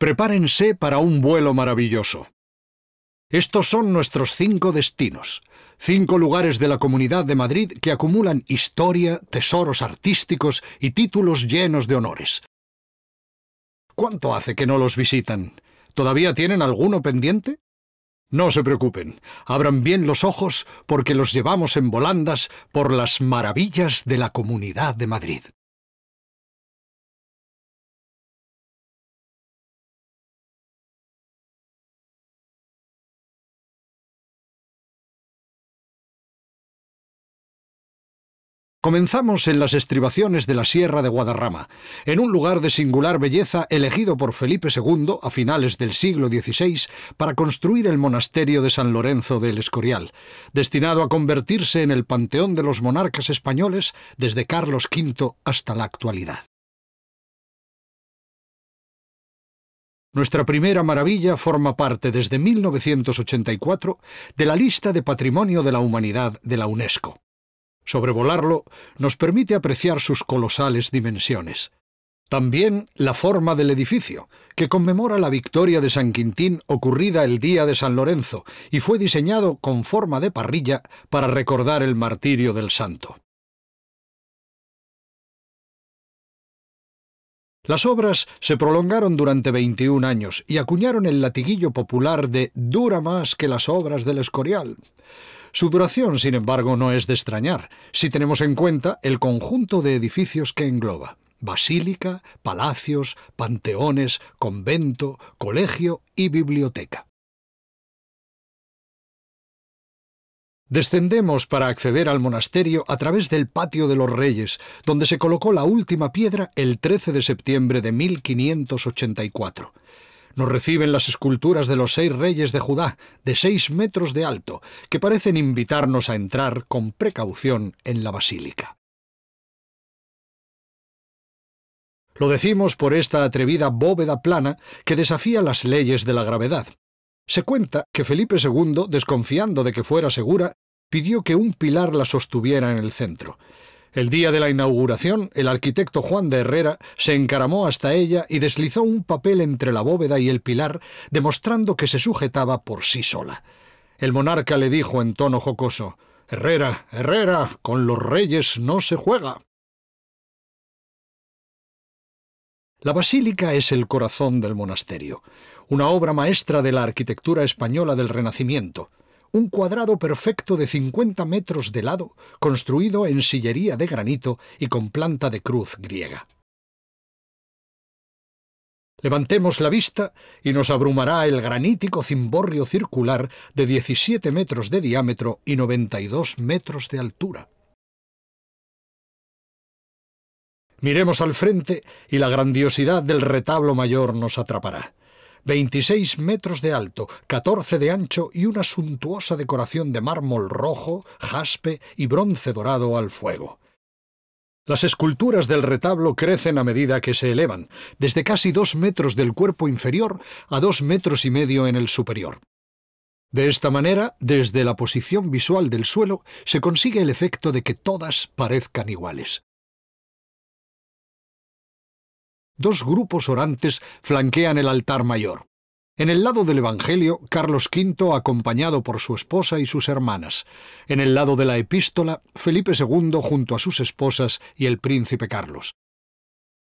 Prepárense para un vuelo maravilloso. Estos son nuestros cinco destinos, cinco lugares de la Comunidad de Madrid que acumulan historia, tesoros artísticos y títulos llenos de honores. ¿Cuánto hace que no los visitan? ¿Todavía tienen alguno pendiente? No se preocupen, abran bien los ojos porque los llevamos en volandas por las maravillas de la Comunidad de Madrid. Comenzamos en las estribaciones de la Sierra de Guadarrama, en un lugar de singular belleza elegido por Felipe II a finales del siglo XVI para construir el monasterio de San Lorenzo del Escorial, destinado a convertirse en el panteón de los monarcas españoles desde Carlos V hasta la actualidad. Nuestra primera maravilla forma parte desde 1984 de la lista de Patrimonio de la Humanidad de la UNESCO. Sobrevolarlo nos permite apreciar sus colosales dimensiones. También la forma del edificio, que conmemora la victoria de San Quintín ocurrida el día de San Lorenzo y fue diseñado con forma de parrilla para recordar el martirio del santo. Las obras se prolongaron durante 21 años y acuñaron el latiguillo popular de dura más que las obras del Escorial. Su duración, sin embargo, no es de extrañar, si tenemos en cuenta el conjunto de edificios que engloba basílica, palacios, panteones, convento, colegio y biblioteca. Descendemos para acceder al monasterio a través del Patio de los Reyes, donde se colocó la última piedra el 13 de septiembre de 1584. Nos reciben las esculturas de los seis reyes de Judá, de seis metros de alto, que parecen invitarnos a entrar con precaución en la basílica. Lo decimos por esta atrevida bóveda plana que desafía las leyes de la gravedad. Se cuenta que Felipe II, desconfiando de que fuera segura, pidió que un pilar la sostuviera en el centro. El día de la inauguración, el arquitecto Juan de Herrera se encaramó hasta ella y deslizó un papel entre la bóveda y el pilar, demostrando que se sujetaba por sí sola. El monarca le dijo en tono jocoso Herrera, Herrera, con los reyes no se juega. La basílica es el corazón del monasterio, una obra maestra de la arquitectura española del Renacimiento un cuadrado perfecto de 50 metros de lado, construido en sillería de granito y con planta de cruz griega. Levantemos la vista y nos abrumará el granítico cimborrio circular de 17 metros de diámetro y 92 metros de altura. Miremos al frente y la grandiosidad del retablo mayor nos atrapará. 26 metros de alto, 14 de ancho y una suntuosa decoración de mármol rojo, jaspe y bronce dorado al fuego. Las esculturas del retablo crecen a medida que se elevan, desde casi dos metros del cuerpo inferior a dos metros y medio en el superior. De esta manera, desde la posición visual del suelo, se consigue el efecto de que todas parezcan iguales. Dos grupos orantes flanquean el altar mayor. En el lado del Evangelio, Carlos V acompañado por su esposa y sus hermanas. En el lado de la epístola, Felipe II junto a sus esposas y el príncipe Carlos.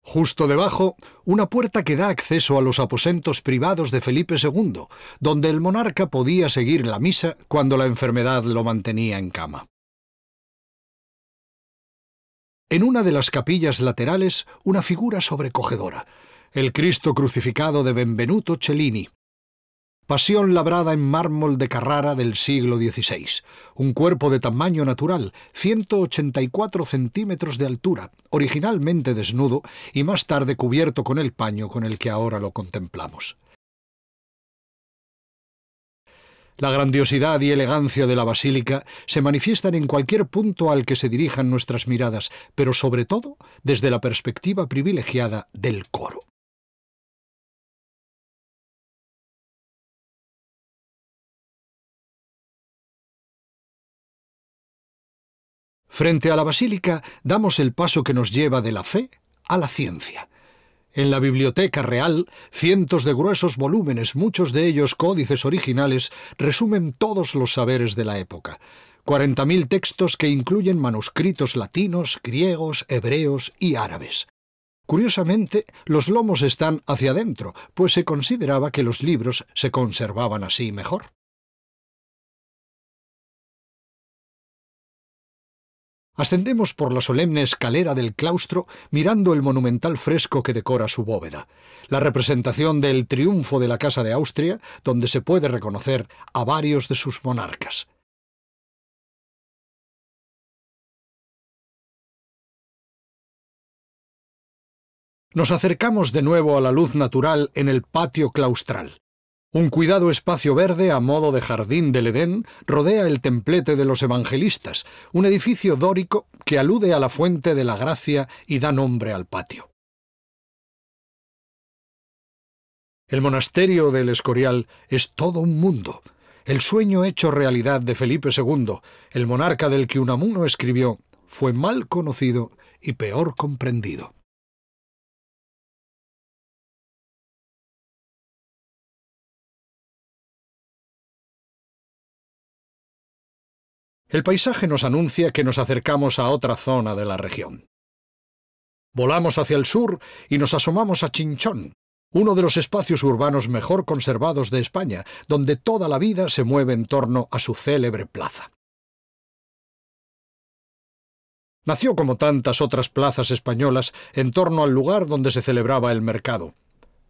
Justo debajo, una puerta que da acceso a los aposentos privados de Felipe II, donde el monarca podía seguir la misa cuando la enfermedad lo mantenía en cama. En una de las capillas laterales, una figura sobrecogedora, el Cristo crucificado de Benvenuto Cellini. Pasión labrada en mármol de Carrara del siglo XVI. Un cuerpo de tamaño natural, 184 centímetros de altura, originalmente desnudo y más tarde cubierto con el paño con el que ahora lo contemplamos. La grandiosidad y elegancia de la basílica se manifiestan en cualquier punto al que se dirijan nuestras miradas, pero sobre todo desde la perspectiva privilegiada del coro. Frente a la basílica damos el paso que nos lleva de la fe a la ciencia. En la Biblioteca Real, cientos de gruesos volúmenes, muchos de ellos códices originales, resumen todos los saberes de la época. 40.000 textos que incluyen manuscritos latinos, griegos, hebreos y árabes. Curiosamente, los lomos están hacia adentro, pues se consideraba que los libros se conservaban así mejor. Ascendemos por la solemne escalera del claustro mirando el monumental fresco que decora su bóveda, la representación del triunfo de la Casa de Austria, donde se puede reconocer a varios de sus monarcas. Nos acercamos de nuevo a la luz natural en el patio claustral. Un cuidado espacio verde a modo de jardín del Edén rodea el templete de los evangelistas, un edificio dórico que alude a la fuente de la gracia y da nombre al patio. El monasterio del Escorial es todo un mundo, el sueño hecho realidad de Felipe II, el monarca del que Unamuno escribió, fue mal conocido y peor comprendido. El paisaje nos anuncia que nos acercamos a otra zona de la región. Volamos hacia el sur y nos asomamos a Chinchón, uno de los espacios urbanos mejor conservados de España, donde toda la vida se mueve en torno a su célebre plaza. Nació como tantas otras plazas españolas en torno al lugar donde se celebraba el mercado,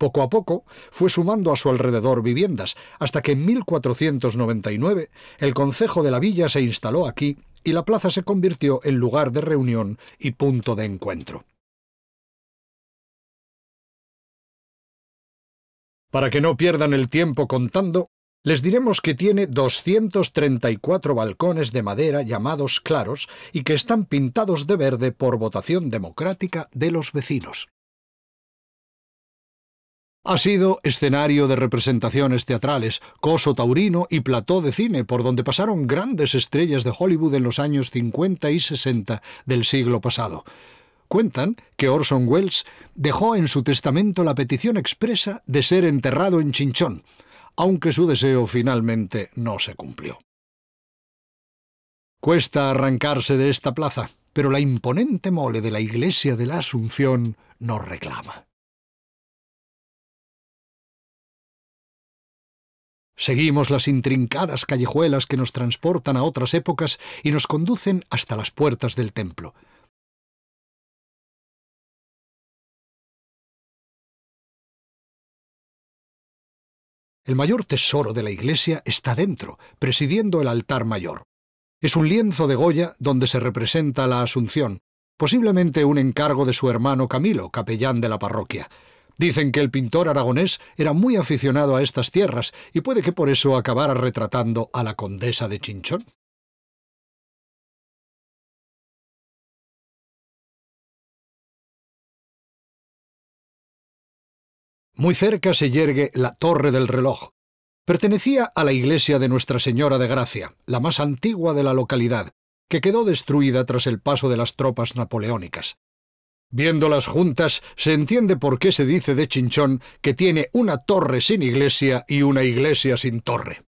poco a poco fue sumando a su alrededor viviendas, hasta que en 1499 el concejo de la villa se instaló aquí y la plaza se convirtió en lugar de reunión y punto de encuentro. Para que no pierdan el tiempo contando, les diremos que tiene 234 balcones de madera llamados claros y que están pintados de verde por votación democrática de los vecinos. Ha sido escenario de representaciones teatrales, coso taurino y plató de cine, por donde pasaron grandes estrellas de Hollywood en los años 50 y 60 del siglo pasado. Cuentan que Orson Welles dejó en su testamento la petición expresa de ser enterrado en Chinchón, aunque su deseo finalmente no se cumplió. Cuesta arrancarse de esta plaza, pero la imponente mole de la iglesia de la Asunción nos reclama. Seguimos las intrincadas callejuelas que nos transportan a otras épocas y nos conducen hasta las puertas del templo. El mayor tesoro de la iglesia está dentro, presidiendo el altar mayor. Es un lienzo de Goya donde se representa la Asunción, posiblemente un encargo de su hermano Camilo, capellán de la parroquia. Dicen que el pintor aragonés era muy aficionado a estas tierras y puede que por eso acabara retratando a la condesa de Chinchón. Muy cerca se yergue la Torre del Reloj. Pertenecía a la iglesia de Nuestra Señora de Gracia, la más antigua de la localidad, que quedó destruida tras el paso de las tropas napoleónicas. Viéndolas juntas, se entiende por qué se dice de Chinchón que tiene una torre sin iglesia y una iglesia sin torre.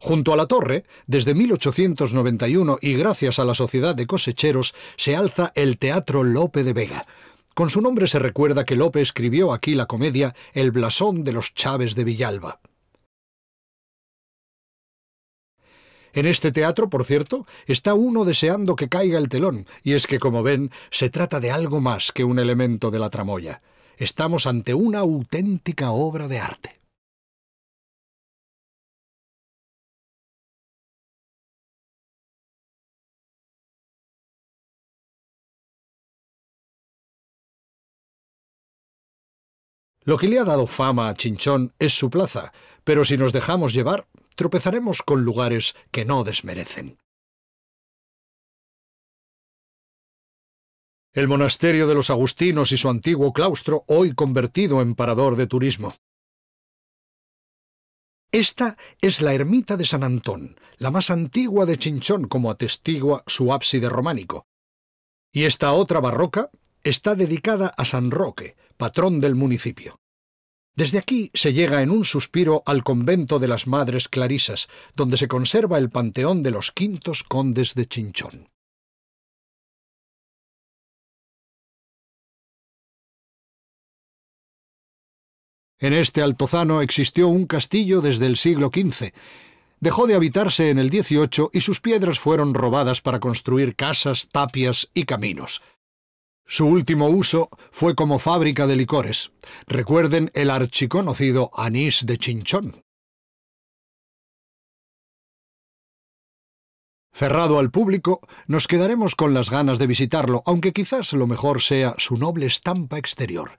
Junto a la torre, desde 1891 y gracias a la Sociedad de Cosecheros, se alza el Teatro Lope de Vega. Con su nombre se recuerda que Lope escribió aquí la comedia El blasón de los Chaves de Villalba. En este teatro, por cierto, está uno deseando que caiga el telón, y es que, como ven, se trata de algo más que un elemento de la tramoya. Estamos ante una auténtica obra de arte. Lo que le ha dado fama a Chinchón es su plaza, pero si nos dejamos llevar, tropezaremos con lugares que no desmerecen. El monasterio de los agustinos y su antiguo claustro, hoy convertido en parador de turismo. Esta es la ermita de San Antón, la más antigua de Chinchón, como atestigua su ábside románico. Y esta otra barroca está dedicada a San Roque, patrón del municipio. Desde aquí se llega en un suspiro al convento de las Madres Clarisas, donde se conserva el panteón de los quintos condes de Chinchón. En este altozano existió un castillo desde el siglo XV. Dejó de habitarse en el XVIII y sus piedras fueron robadas para construir casas, tapias y caminos. Su último uso fue como fábrica de licores. Recuerden el archiconocido anís de Chinchón. Cerrado al público, nos quedaremos con las ganas de visitarlo, aunque quizás lo mejor sea su noble estampa exterior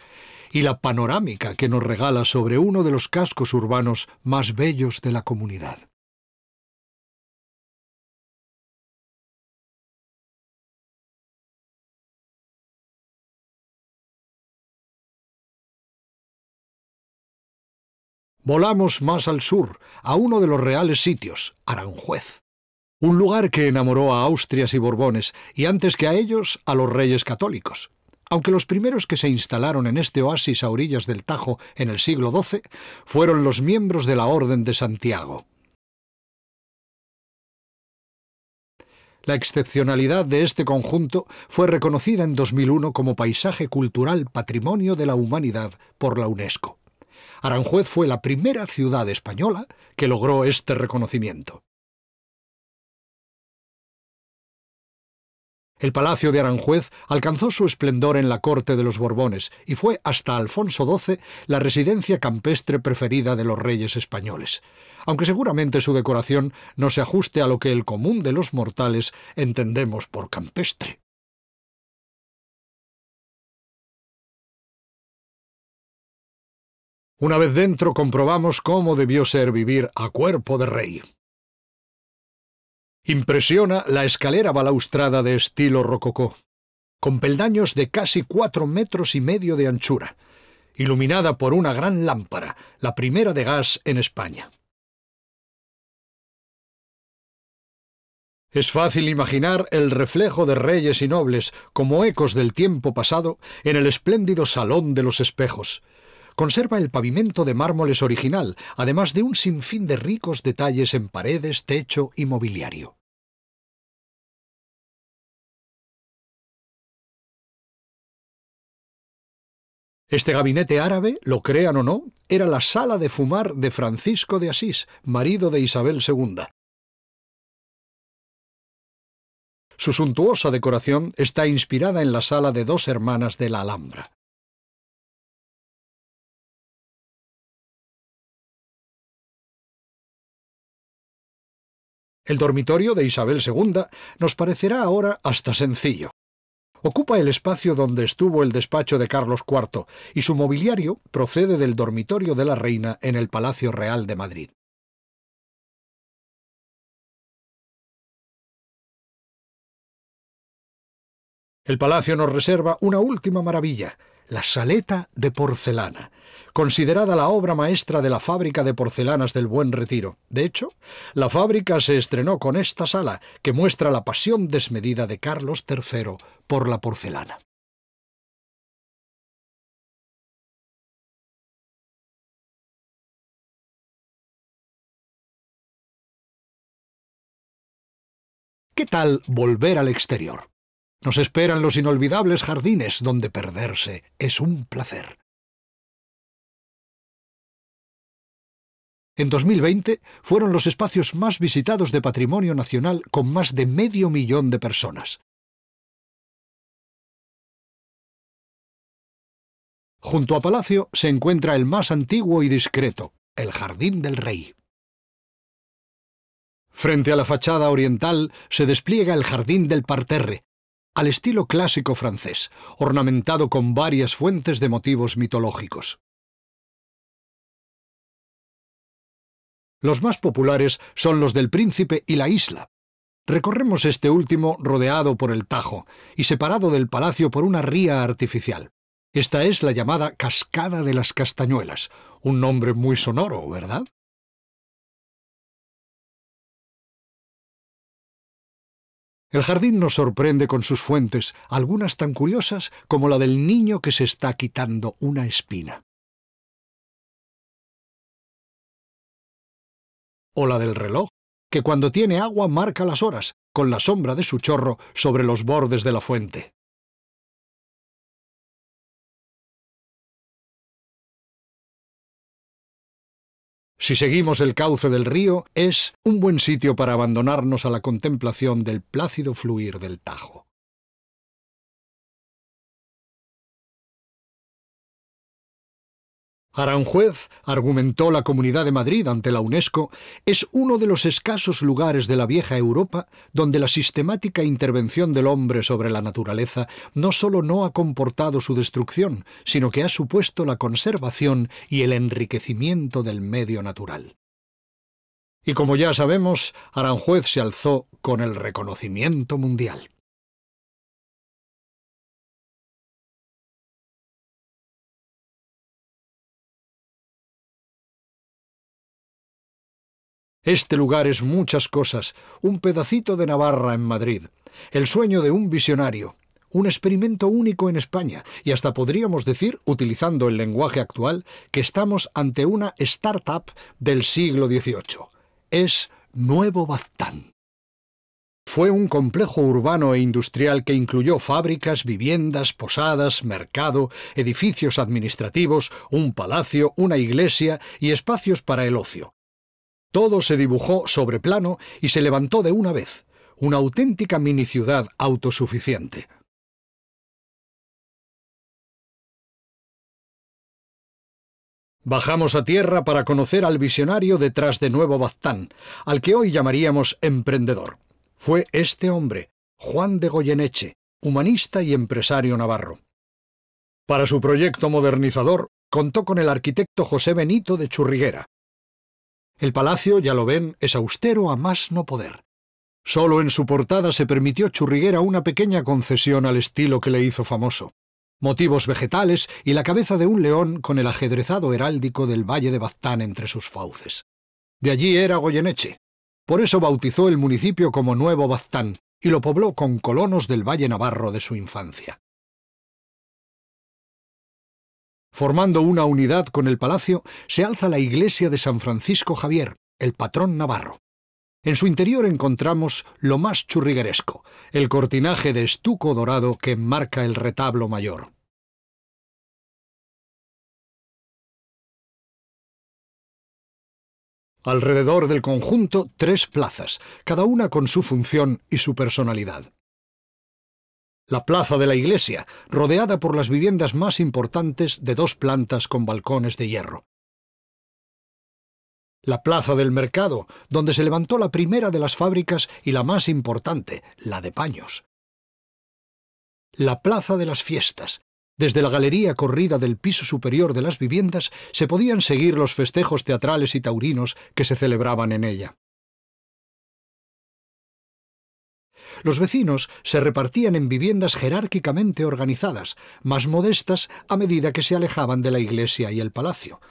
y la panorámica que nos regala sobre uno de los cascos urbanos más bellos de la comunidad. Volamos más al sur, a uno de los reales sitios, Aranjuez. Un lugar que enamoró a Austrias y Borbones, y antes que a ellos, a los reyes católicos. Aunque los primeros que se instalaron en este oasis a orillas del Tajo en el siglo XII fueron los miembros de la Orden de Santiago. La excepcionalidad de este conjunto fue reconocida en 2001 como Paisaje Cultural Patrimonio de la Humanidad por la UNESCO. Aranjuez fue la primera ciudad española que logró este reconocimiento. El Palacio de Aranjuez alcanzó su esplendor en la corte de los Borbones y fue hasta Alfonso XII la residencia campestre preferida de los reyes españoles, aunque seguramente su decoración no se ajuste a lo que el común de los mortales entendemos por campestre. Una vez dentro comprobamos cómo debió ser vivir a cuerpo de rey. Impresiona la escalera balaustrada de estilo rococó, con peldaños de casi cuatro metros y medio de anchura, iluminada por una gran lámpara, la primera de gas en España. Es fácil imaginar el reflejo de reyes y nobles como ecos del tiempo pasado en el espléndido Salón de los Espejos, Conserva el pavimento de mármoles original, además de un sinfín de ricos detalles en paredes, techo y mobiliario. Este gabinete árabe, lo crean o no, era la sala de fumar de Francisco de Asís, marido de Isabel II. Su suntuosa decoración está inspirada en la sala de dos hermanas de la Alhambra. El dormitorio de Isabel II nos parecerá ahora hasta sencillo. Ocupa el espacio donde estuvo el despacho de Carlos IV y su mobiliario procede del dormitorio de la reina en el Palacio Real de Madrid. El palacio nos reserva una última maravilla, la Saleta de Porcelana, considerada la obra maestra de la fábrica de porcelanas del Buen Retiro. De hecho, la fábrica se estrenó con esta sala, que muestra la pasión desmedida de Carlos III por la porcelana. ¿Qué tal volver al exterior? Nos esperan los inolvidables jardines donde perderse es un placer. En 2020 fueron los espacios más visitados de patrimonio nacional con más de medio millón de personas. Junto a Palacio se encuentra el más antiguo y discreto, el Jardín del Rey. Frente a la fachada oriental se despliega el Jardín del Parterre, al estilo clásico francés, ornamentado con varias fuentes de motivos mitológicos. Los más populares son los del príncipe y la isla. Recorremos este último rodeado por el Tajo y separado del palacio por una ría artificial. Esta es la llamada Cascada de las Castañuelas, un nombre muy sonoro, ¿verdad? El jardín nos sorprende con sus fuentes, algunas tan curiosas como la del niño que se está quitando una espina. O la del reloj, que cuando tiene agua marca las horas, con la sombra de su chorro sobre los bordes de la fuente. Si seguimos el cauce del río, es un buen sitio para abandonarnos a la contemplación del plácido fluir del Tajo. Aranjuez, argumentó la Comunidad de Madrid ante la UNESCO, es uno de los escasos lugares de la vieja Europa donde la sistemática intervención del hombre sobre la naturaleza no solo no ha comportado su destrucción, sino que ha supuesto la conservación y el enriquecimiento del medio natural. Y como ya sabemos, Aranjuez se alzó con el reconocimiento mundial. Este lugar es muchas cosas, un pedacito de Navarra en Madrid, el sueño de un visionario, un experimento único en España y hasta podríamos decir, utilizando el lenguaje actual, que estamos ante una startup del siglo XVIII. Es Nuevo Baztán. Fue un complejo urbano e industrial que incluyó fábricas, viviendas, posadas, mercado, edificios administrativos, un palacio, una iglesia y espacios para el ocio. Todo se dibujó sobre plano y se levantó de una vez, una auténtica mini ciudad autosuficiente. Bajamos a tierra para conocer al visionario detrás de Nuevo Baztán, al que hoy llamaríamos emprendedor. Fue este hombre, Juan de Goyeneche, humanista y empresario navarro. Para su proyecto modernizador, contó con el arquitecto José Benito de Churriguera, el palacio, ya lo ven, es austero a más no poder. Solo en su portada se permitió Churriguera una pequeña concesión al estilo que le hizo famoso. Motivos vegetales y la cabeza de un león con el ajedrezado heráldico del valle de Baztán entre sus fauces. De allí era Goyeneche. Por eso bautizó el municipio como Nuevo Baztán y lo pobló con colonos del valle navarro de su infancia. Formando una unidad con el palacio, se alza la iglesia de San Francisco Javier, el patrón navarro. En su interior encontramos lo más churrigueresco, el cortinaje de estuco dorado que enmarca el retablo mayor. Alrededor del conjunto, tres plazas, cada una con su función y su personalidad. La plaza de la iglesia, rodeada por las viviendas más importantes de dos plantas con balcones de hierro. La plaza del mercado, donde se levantó la primera de las fábricas y la más importante, la de paños. La plaza de las fiestas, desde la galería corrida del piso superior de las viviendas se podían seguir los festejos teatrales y taurinos que se celebraban en ella. Los vecinos se repartían en viviendas jerárquicamente organizadas, más modestas a medida que se alejaban de la iglesia y el palacio.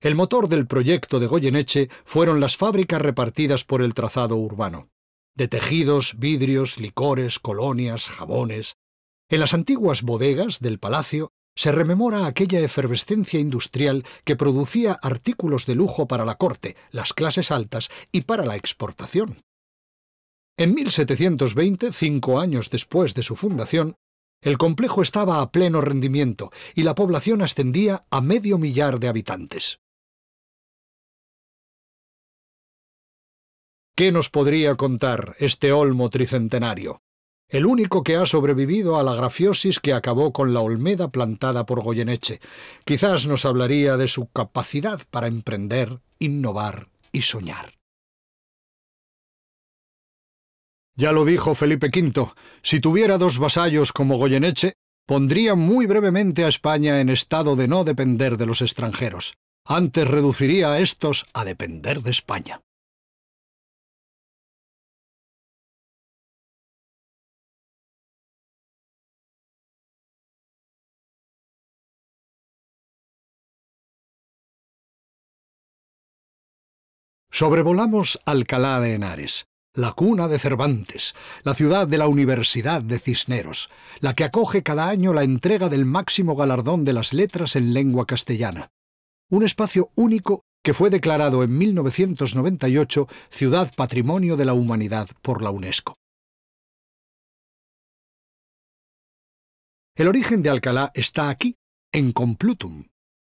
El motor del proyecto de Goyeneche fueron las fábricas repartidas por el trazado urbano, de tejidos, vidrios, licores, colonias, jabones. En las antiguas bodegas del palacio se rememora aquella efervescencia industrial que producía artículos de lujo para la corte, las clases altas y para la exportación. En 1720, cinco años después de su fundación, el complejo estaba a pleno rendimiento y la población ascendía a medio millar de habitantes. ¿Qué nos podría contar este olmo tricentenario? el único que ha sobrevivido a la grafiosis que acabó con la Olmeda plantada por Goyeneche. Quizás nos hablaría de su capacidad para emprender, innovar y soñar. Ya lo dijo Felipe V, si tuviera dos vasallos como Goyeneche, pondría muy brevemente a España en estado de no depender de los extranjeros. Antes reduciría a estos a depender de España. Sobrevolamos Alcalá de Henares, la cuna de Cervantes, la ciudad de la Universidad de Cisneros, la que acoge cada año la entrega del máximo galardón de las letras en lengua castellana. Un espacio único que fue declarado en 1998 Ciudad Patrimonio de la Humanidad por la UNESCO. El origen de Alcalá está aquí, en Complutum,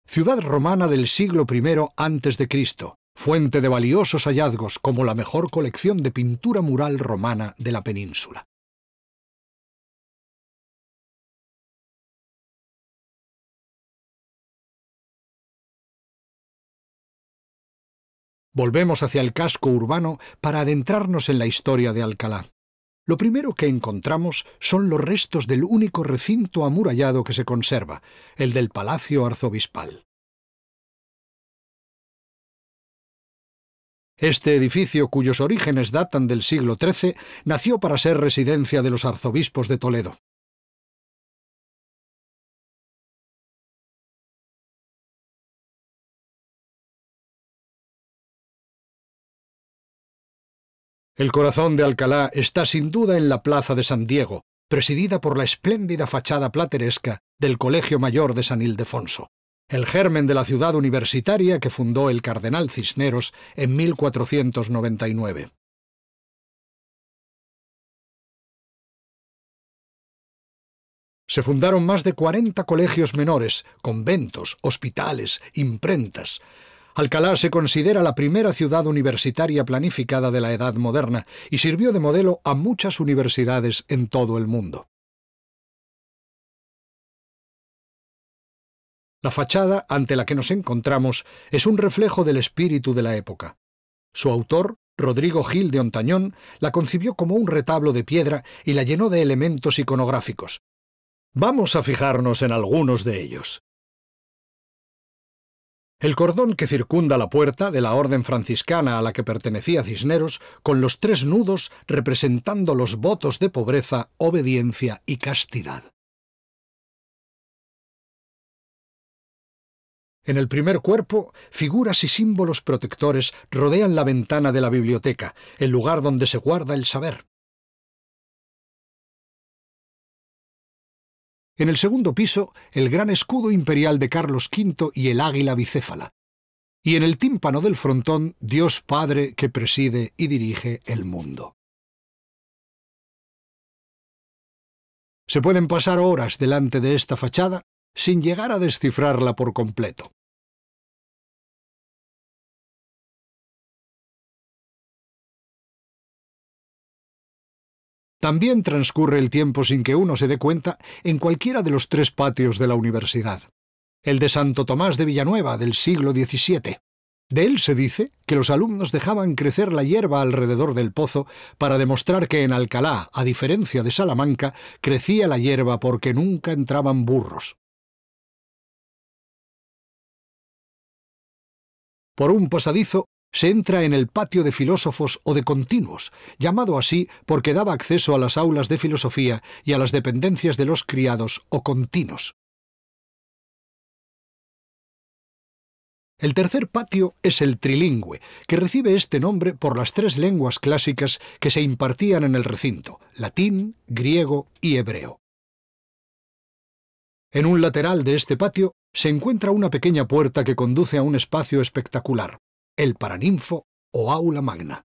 ciudad romana del siglo I a.C., fuente de valiosos hallazgos como la mejor colección de pintura mural romana de la península. Volvemos hacia el casco urbano para adentrarnos en la historia de Alcalá. Lo primero que encontramos son los restos del único recinto amurallado que se conserva, el del Palacio Arzobispal. Este edificio, cuyos orígenes datan del siglo XIII, nació para ser residencia de los arzobispos de Toledo. El corazón de Alcalá está sin duda en la Plaza de San Diego, presidida por la espléndida fachada plateresca del Colegio Mayor de San Ildefonso el germen de la ciudad universitaria que fundó el cardenal Cisneros en 1499. Se fundaron más de 40 colegios menores, conventos, hospitales, imprentas. Alcalá se considera la primera ciudad universitaria planificada de la Edad Moderna y sirvió de modelo a muchas universidades en todo el mundo. La fachada ante la que nos encontramos es un reflejo del espíritu de la época. Su autor, Rodrigo Gil de Ontañón, la concibió como un retablo de piedra y la llenó de elementos iconográficos. Vamos a fijarnos en algunos de ellos. El cordón que circunda la puerta de la orden franciscana a la que pertenecía Cisneros, con los tres nudos representando los votos de pobreza, obediencia y castidad. En el primer cuerpo, figuras y símbolos protectores rodean la ventana de la biblioteca, el lugar donde se guarda el saber. En el segundo piso, el gran escudo imperial de Carlos V y el águila bicéfala. Y en el tímpano del frontón, Dios Padre que preside y dirige el mundo. Se pueden pasar horas delante de esta fachada sin llegar a descifrarla por completo. También transcurre el tiempo sin que uno se dé cuenta en cualquiera de los tres patios de la universidad. El de Santo Tomás de Villanueva del siglo XVII. De él se dice que los alumnos dejaban crecer la hierba alrededor del pozo para demostrar que en Alcalá, a diferencia de Salamanca, crecía la hierba porque nunca entraban burros. Por un pasadizo se entra en el patio de filósofos o de continuos, llamado así porque daba acceso a las aulas de filosofía y a las dependencias de los criados o continuos. El tercer patio es el trilingüe, que recibe este nombre por las tres lenguas clásicas que se impartían en el recinto, latín, griego y hebreo. En un lateral de este patio se encuentra una pequeña puerta que conduce a un espacio espectacular, el Paraninfo o Aula Magna.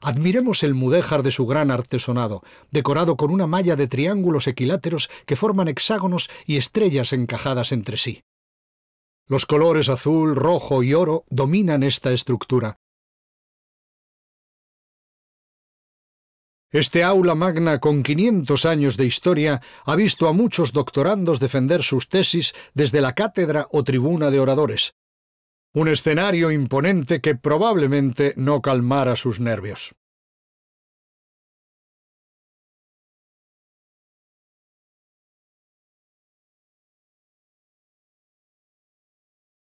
Admiremos el mudéjar de su gran artesonado, decorado con una malla de triángulos equiláteros que forman hexágonos y estrellas encajadas entre sí. Los colores azul, rojo y oro dominan esta estructura, Este aula magna con 500 años de historia ha visto a muchos doctorandos defender sus tesis desde la cátedra o tribuna de oradores. Un escenario imponente que probablemente no calmara sus nervios.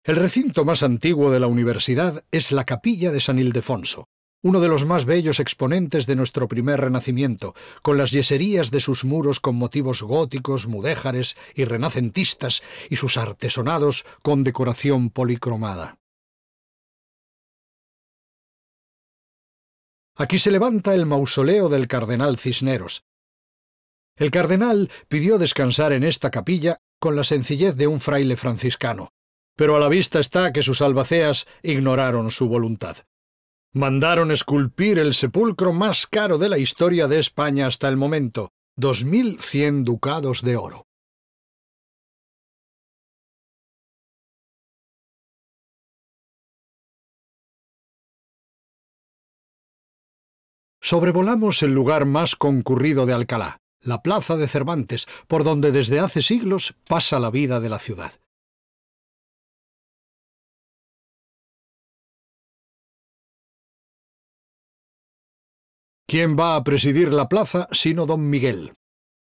El recinto más antiguo de la universidad es la capilla de San Ildefonso, uno de los más bellos exponentes de nuestro primer renacimiento, con las yeserías de sus muros con motivos góticos, mudéjares y renacentistas, y sus artesonados con decoración policromada. Aquí se levanta el mausoleo del cardenal Cisneros. El cardenal pidió descansar en esta capilla con la sencillez de un fraile franciscano, pero a la vista está que sus albaceas ignoraron su voluntad. Mandaron esculpir el sepulcro más caro de la historia de España hasta el momento, 2.100 ducados de oro. Sobrevolamos el lugar más concurrido de Alcalá, la Plaza de Cervantes, por donde desde hace siglos pasa la vida de la ciudad. ¿Quién va a presidir la plaza sino don Miguel?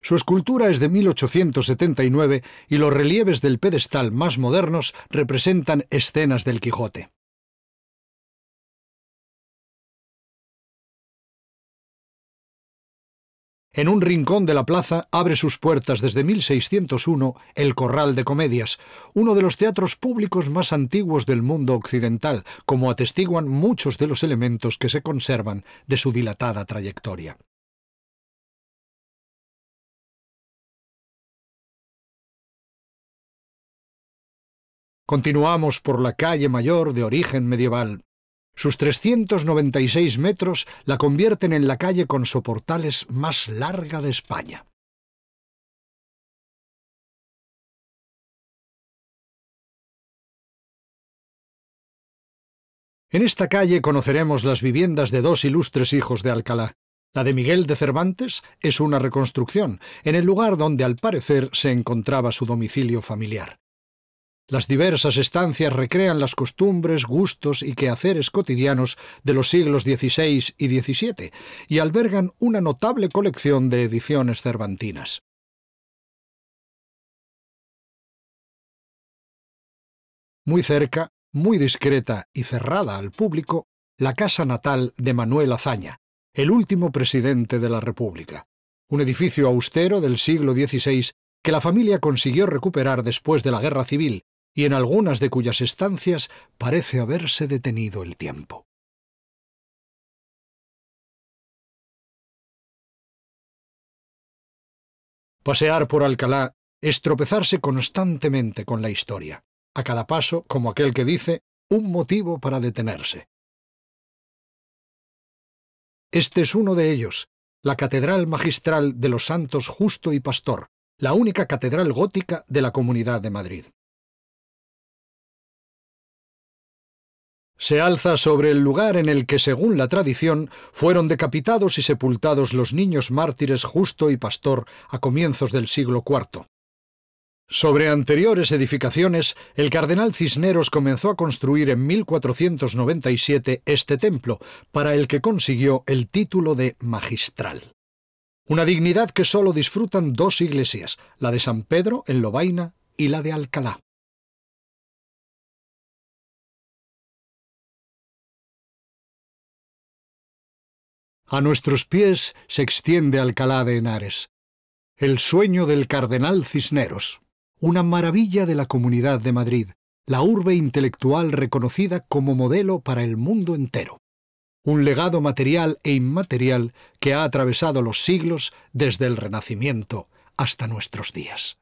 Su escultura es de 1879 y los relieves del pedestal más modernos representan escenas del Quijote. En un rincón de la plaza abre sus puertas desde 1601 el Corral de Comedias, uno de los teatros públicos más antiguos del mundo occidental, como atestiguan muchos de los elementos que se conservan de su dilatada trayectoria. Continuamos por la calle mayor de origen medieval, sus 396 metros la convierten en la calle con soportales más larga de España. En esta calle conoceremos las viviendas de dos ilustres hijos de Alcalá. La de Miguel de Cervantes es una reconstrucción, en el lugar donde al parecer se encontraba su domicilio familiar. Las diversas estancias recrean las costumbres, gustos y quehaceres cotidianos de los siglos XVI y XVII y albergan una notable colección de ediciones cervantinas. Muy cerca, muy discreta y cerrada al público, la casa natal de Manuel Azaña, el último presidente de la República. Un edificio austero del siglo XVI que la familia consiguió recuperar después de la Guerra Civil y en algunas de cuyas estancias parece haberse detenido el tiempo. Pasear por Alcalá es tropezarse constantemente con la historia, a cada paso, como aquel que dice, un motivo para detenerse. Este es uno de ellos, la Catedral Magistral de los Santos Justo y Pastor, la única catedral gótica de la Comunidad de Madrid. se alza sobre el lugar en el que, según la tradición, fueron decapitados y sepultados los niños mártires Justo y Pastor a comienzos del siglo IV. Sobre anteriores edificaciones, el cardenal Cisneros comenzó a construir en 1497 este templo, para el que consiguió el título de magistral. Una dignidad que solo disfrutan dos iglesias, la de San Pedro en Lobaina y la de Alcalá. A nuestros pies se extiende Alcalá de Henares. El sueño del cardenal Cisneros, una maravilla de la Comunidad de Madrid, la urbe intelectual reconocida como modelo para el mundo entero. Un legado material e inmaterial que ha atravesado los siglos desde el Renacimiento hasta nuestros días.